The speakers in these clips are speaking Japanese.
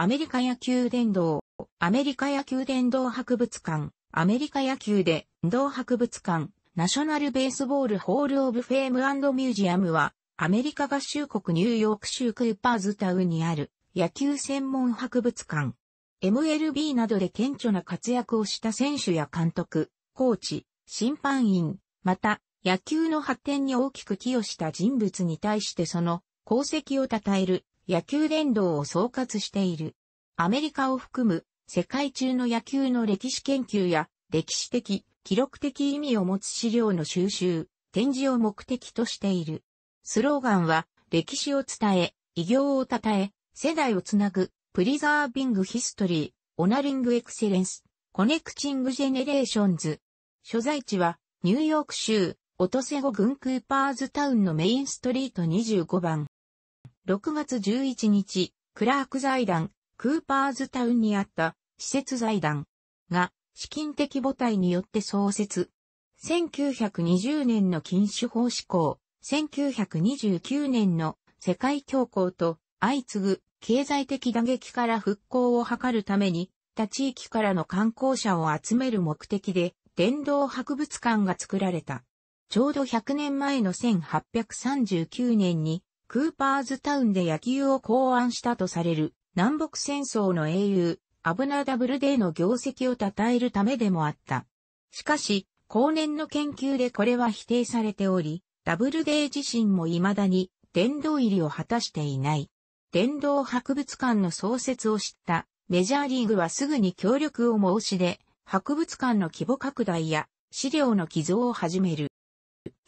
アメリカ野球殿堂、アメリカ野球殿堂博物館、アメリカ野球で、堂博物館、ナショナルベースボールホールオブフェームミュージアムは、アメリカ合衆国ニューヨーク州クーパーズタウンにある野球専門博物館。MLB などで顕著な活躍をした選手や監督、コーチ、審判員、また野球の発展に大きく寄与した人物に対してその功績を称える野球殿堂を総括している。アメリカを含む世界中の野球の歴史研究や歴史的、記録的意味を持つ資料の収集、展示を目的としている。スローガンは歴史を伝え、偉業を称え、世代をつなぐ、プリザービングヒストリー、オナリングエクセレンス、コネクチングジェネレーションズ。所在地はニューヨーク州オトセゴ郡クーパーズタウンのメインストリート25番。6月11日、クラーク財団、クーパーズタウンにあった施設財団が資金的母体によって創設。1920年の禁酒法施行、1929年の世界恐慌と相次ぐ経済的打撃から復興を図るために、他地域からの観光者を集める目的で、電動博物館が作られた。ちょうど100年前の1839年に、クーパーズタウンで野球を考案したとされる南北戦争の英雄、アブナダブルデーの業績を称えるためでもあった。しかし、後年の研究でこれは否定されており、ダブルデー自身も未だに殿堂入りを果たしていない。殿堂博物館の創設を知ったメジャーリーグはすぐに協力を申し出、博物館の規模拡大や資料の寄贈を始める。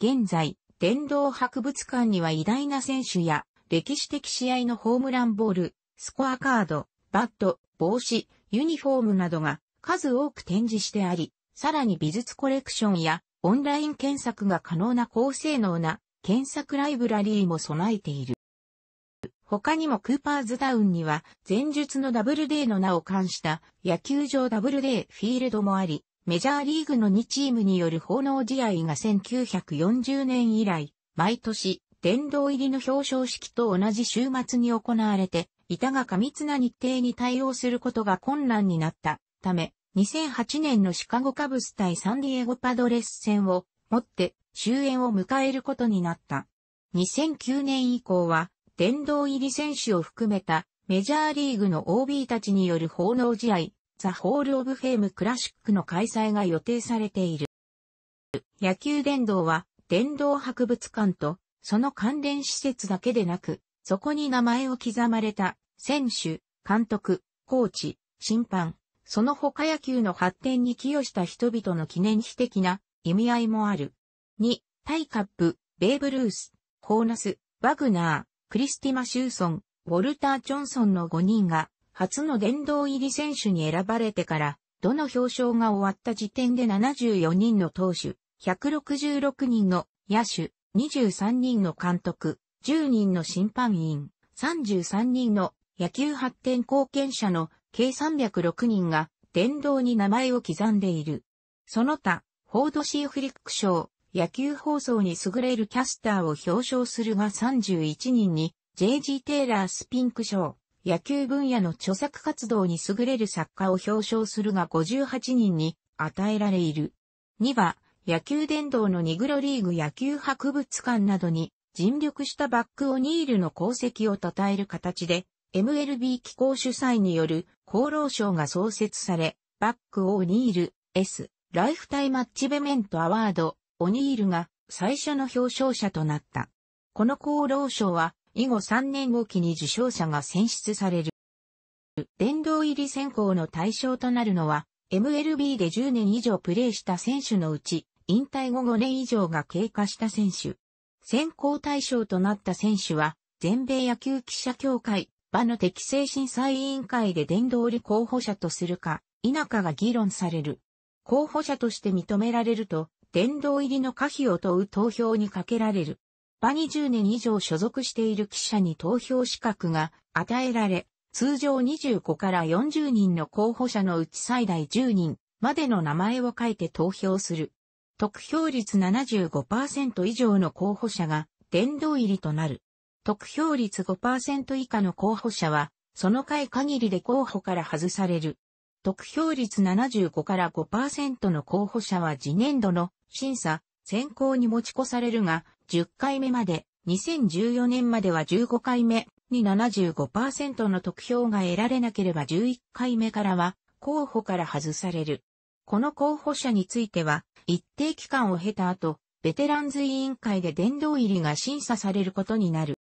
現在、電動博物館には偉大な選手や歴史的試合のホームランボール、スコアカード、バット、帽子、ユニフォームなどが数多く展示してあり、さらに美術コレクションやオンライン検索が可能な高性能な検索ライブラリーも備えている。他にもクーパーズダウンには前述のダブルデーの名を冠した野球場ダブルデーフィールドもあり、メジャーリーグの2チームによる奉納試合が1940年以来、毎年、殿堂入りの表彰式と同じ週末に行われて、板が過密な日程に対応することが困難になったため、2008年のシカゴカブス対サンディエゴパドレス戦をもって終焉を迎えることになった。2009年以降は、殿堂入り選手を含めたメジャーリーグの OB たちによる奉納試合、ザ・ホール・オブ・フェーム・クラシックの開催が予定されている。野球殿堂は、殿堂博物館と、その関連施設だけでなく、そこに名前を刻まれた、選手、監督、コーチ、審判、その他野球の発展に寄与した人々の記念碑的な意味合いもある。2、タイカップ、ベーブ・ルース、ホーナス、バグナー、クリスティ・マシューソン、ウォルター・ジョンソンの5人が初の殿堂入り選手に選ばれてから、どの表彰が終わった時点で74人の投手、166人の野手、23人の監督、10人の審判員、33人の野球発展貢献者の計306人が殿堂に名前を刻んでいる。その他、フォードシーフリック賞、野球放送に優れるキャスターを表彰するが31人に、J.G. テイラースピンク賞、野球分野の著作活動に優れる作家を表彰するが58人に与えられる。2は、野球殿堂のニグロリーグ野球博物館などに尽力したバック・オニールの功績を称える形で、MLB 機構主催による厚労省が創設され、バック・オニール S ライフタイマッチベメントアワードオニールが最初の表彰者となった。この厚労省は以後3年後期に受賞者が選出される。殿堂入り選考の対象となるのは、MLB で10年以上プレーした選手のうち、引退後5年以上が経過した選手。選考対象となった選手は、全米野球記者協会、場の適正審査委員会で殿堂入り候補者とするか、否かが議論される。候補者として認められると、殿堂入りの可否を問う投票にかけられる。場に10年以上所属している記者に投票資格が与えられ、通常25から40人の候補者のうち最大10人までの名前を書いて投票する。得票率75%以上の候補者が殿堂入りとなる。得票率5%以下の候補者は、その回限りで候補から外される。得票率75から5%の候補者は次年度の審査、選考に持ち越されるが、10回目まで、2014年までは15回目に75%の得票が得られなければ11回目からは候補から外される。この候補者については一定期間を経た後、ベテランズ委員会で殿堂入りが審査されることになる。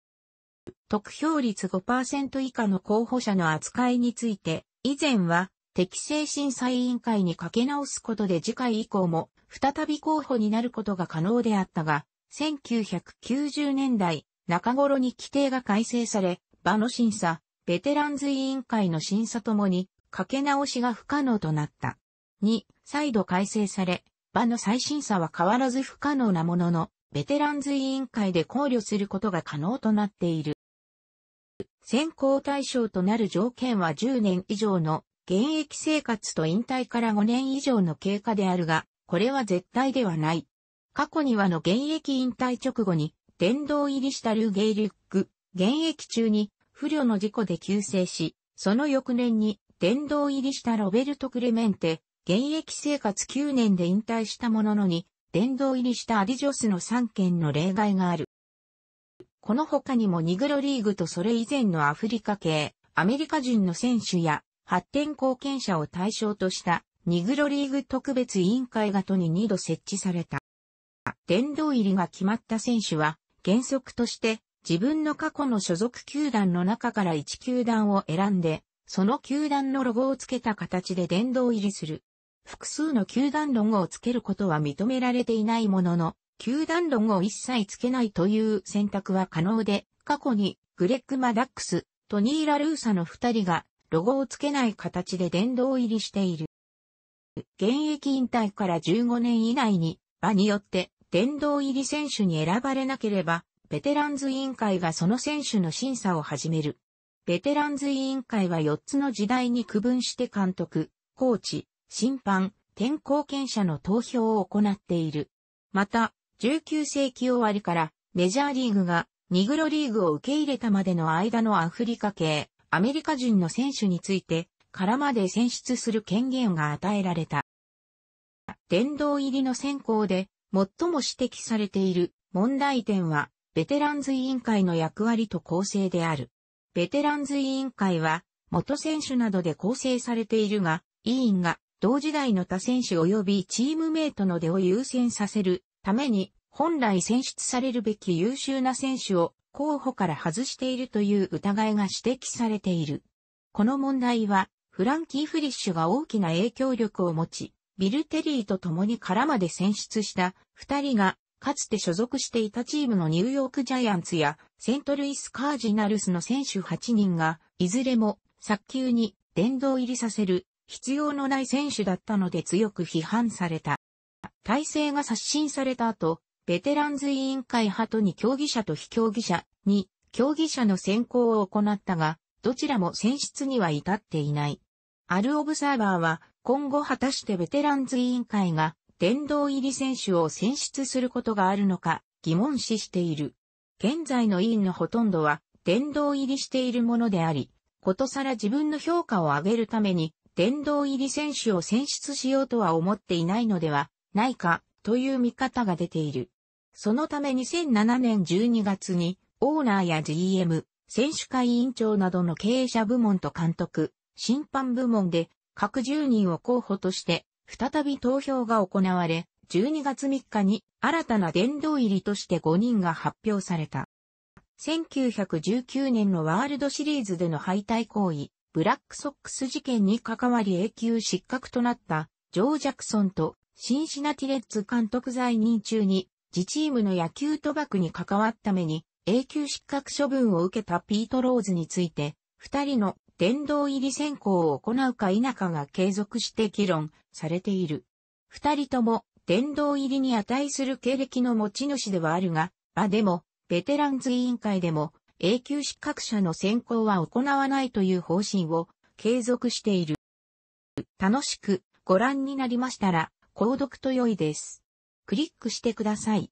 得票率5%以下の候補者の扱いについて、以前は適正審査委員会にかけ直すことで次回以降も再び候補になることが可能であったが、1990年代中頃に規定が改正され、場の審査、ベテランズ委員会の審査ともに、かけ直しが不可能となった。2、再度改正され、場の再審査は変わらず不可能なものの、ベテランズ委員会で考慮することが可能となっている。選考対象となる条件は10年以上の現役生活と引退から5年以上の経過であるが、これは絶対ではない。過去にはの現役引退直後に、殿堂入りしたルーゲイリュック、現役中に不慮の事故で急逝し、その翌年に殿堂入りしたロベルト・クレメンテ、現役生活9年で引退したもののに、殿堂入りしたアディジョスの3件の例外がある。この他にもニグロリーグとそれ以前のアフリカ系、アメリカ人の選手や発展貢献者を対象としたニグロリーグ特別委員会がとに2度設置された。殿堂入りが決まった選手は、原則として自分の過去の所属球団の中から1球団を選んで、その球団のロゴをつけた形で殿堂入りする。複数の球団ロゴをつけることは認められていないものの、球団ロゴを一切つけないという選択は可能で、過去にグレッグ・マダックス、トニー・ラルーサの二人がロゴをつけない形で殿堂入りしている。現役引退から15年以内に場によって殿堂入り選手に選ばれなければ、ベテランズ委員会がその選手の審査を始める。ベテランズ委員会は4つの時代に区分して監督、コーチ、審判、転校権者の投票を行っている。また、19世紀終わりからメジャーリーグがニグロリーグを受け入れたまでの間のアフリカ系、アメリカ人の選手について、からまで選出する権限が与えられた。殿堂入りの選考で、最も指摘されている問題点は、ベテランズ委員会の役割と構成である。ベテランズ委員会は、元選手などで構成されているが、委員が同時代の他選手及びチームメイトの出を優先させるために、本来選出されるべき優秀な選手を候補から外しているという疑いが指摘されている。この問題は、フランキー・フリッシュが大きな影響力を持ち、ビル・テリーと共に空まで選出した二人が、かつて所属していたチームのニューヨークジャイアンツやセントルイス・カージナルスの選手8人が、いずれも早急に殿堂入りさせる必要のない選手だったので強く批判された。体制が刷新された後、ベテランズ委員会派とに競技者と非競技者に競技者の選考を行ったが、どちらも選出には至っていない。アルオブサーバーは今後果たしてベテランズ委員会が殿堂入り選手を選出することがあるのか疑問視している。現在の委員のほとんどは殿堂入りしているものであり、ことさら自分の評価を上げるために殿堂入り選手を選出しようとは思っていないのではないかという見方が出ている。そのため2007年12月にオーナーや GM、選手会委員長などの経営者部門と監督、審判部門で各10人を候補として、再び投票が行われ、12月3日に新たな殿堂入りとして5人が発表された。1919年のワールドシリーズでの敗退行為、ブラックソックス事件に関わり永久失格となったジョー・ジャクソンとシンシナティレッツ監督在任中に自チームの野球賭博に関わっために永久失格処分を受けたピート・ローズについて、二人の殿堂入り選考を行うか否かが継続して議論されている。二人とも殿堂入りに値する経歴の持ち主ではあるが、あでも、ベテランズ委員会でも、永久失格者の選考は行わないという方針を継続している。楽しくご覧になりましたら、購読と良いです。クリックしてください。